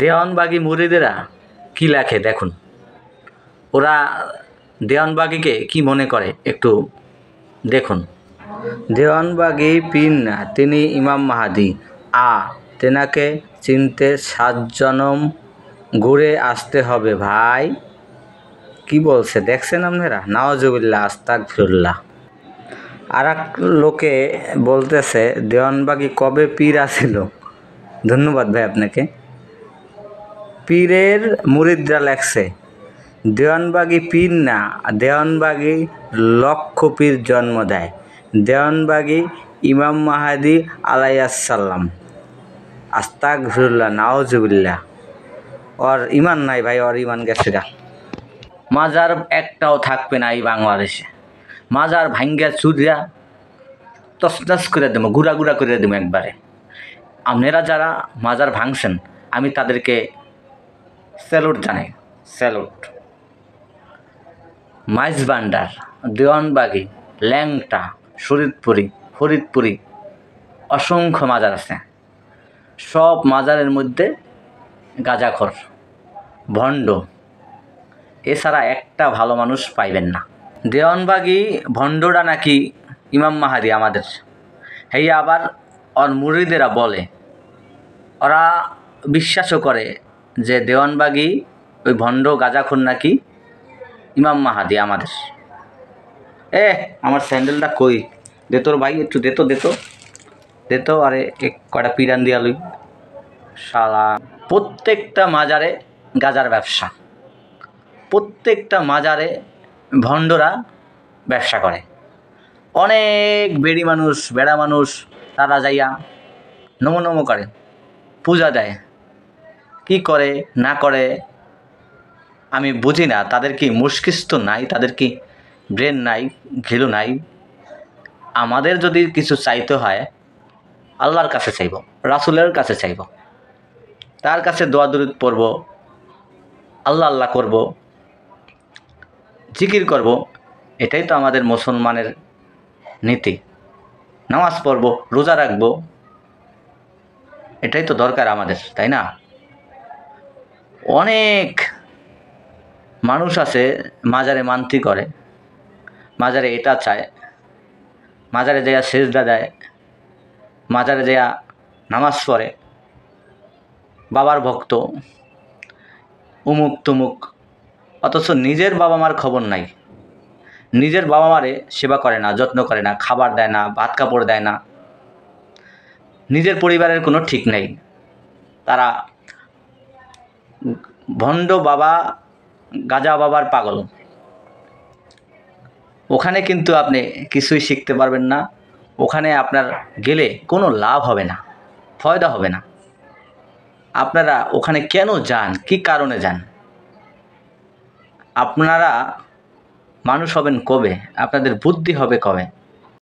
দেওয়ানবাগি মুরিদেরা কী লেখে দেখুন ওরা দেওয়ানবাগিকে কি মনে করে একটু দেখুন দেওয়ানবাগি পিন না তিনি ইমাম মাহাদি আ তেনাকে চিনতে সাতজনম ঘুরে আসতে হবে ভাই কি বলছে দেখছেন আপনারা নওয়াজুবিল্লা আস্তাক ফিরুল্লাহ আর এক লোকে বলতেছে দেওয়ানবাগি কবে পীর আসিল ধন্যবাদ ভাই আপনাকে পীরের মুরিদরা লেখছে দেওয়ানবাগি পীর না দেওয়ানবাগি লক্ষ পীর জন্ম দেয় দেওয়ানবাগি ইমাম মাহাদি আলাইসাল্লাম আস্তাক ফিরুল্লাহ নাওজুবিল্লাহ ওর ইমান নাই ভাই ওর ইমান গেছে গা মাজার একটাও থাকবে না এই বাংলাদেশে মাজার ভাঙ্গা চুরিয়া তসনাস করে দেবো গুড়া গুড়া করে দেবো একবারে আপনারা যারা মাজার ভাঙছেন আমি তাদেরকে স্যালুট জানে স্যালুট মাইজবান্ডার দেওয়ানবাগি ল্যাংটা শরীদপুরি ফরিদপুরি অসংখ্য মাজার আছে সব মাজারের মধ্যে গাজাখর ভণ্ড এছাড়া একটা ভালো মানুষ পাইবেন না দেওয়ানবাগি ভণ্ডরা নাকি ইমাম মাহারি আমাদের হেই আবার ওর মুরিদেরা বলে ওরা বিশ্বাসও করে যে দেওয়ানবাগি ওই ভণ্ড গাজাখুন নাকি ইমাম মাহাদি আমাদের এ আমার স্যান্ডেলটা কই দে তোর ভাই একটু দে তো দে তো দে তো আরে এক কটা পিরান দিয়া লই শালা প্রত্যেকটা মাজারে গাজার ব্যবসা প্রত্যেকটা মাজারে ভণ্ডরা ব্যবসা করে অনেক বেড়ি মানুষ বেড়া মানুষ তারা যাইয়া নমো নমো করে পূজা দেয় কি করে না করে আমি বুঝি না তাদের কি মুশকিস্ত নাই তাদের কি ব্রেন নাই ঘিলু নাই আমাদের যদি কিছু চাইতে হয় আল্লাহর কাছে চাইব রাসুলের কাছে চাইব তার কাছে দোয়া দূরত পড়ব আল্লাহ আল্লাহ করব জিকির করব এটাই তো আমাদের মুসলমানের নীতি নামাজ পড়ব রোজা রাখব এটাই তো দরকার আমাদের তাই না অনেক মানুষ আছে মাজারে মান্তি করে মাজারে এটা চায় মাজারে দেয়া সেজদা দেয় মাজারে দেয়া নামাজ পড়ে বাবার ভক্ত উমুক তুমুক অথচ নিজের বাবা মার খবর নাই নিজের বাবা মারে সেবা করে না যত্ন করে না খাবার দেয় না ভাত কাপড় দেয় না নিজের পরিবারের কোনো ঠিক নেই তারা ভণ্ড বাবা গাজা বাবার পাগল ওখানে কিন্তু আপনি কিছুই শিখতে পারবেন না ওখানে আপনার গেলে কোনো লাভ হবে না ফয়দা হবে না আপনারা ওখানে কেন যান কি কারণে যান আপনারা মানুষ হবেন কবে আপনাদের বুদ্ধি হবে কবে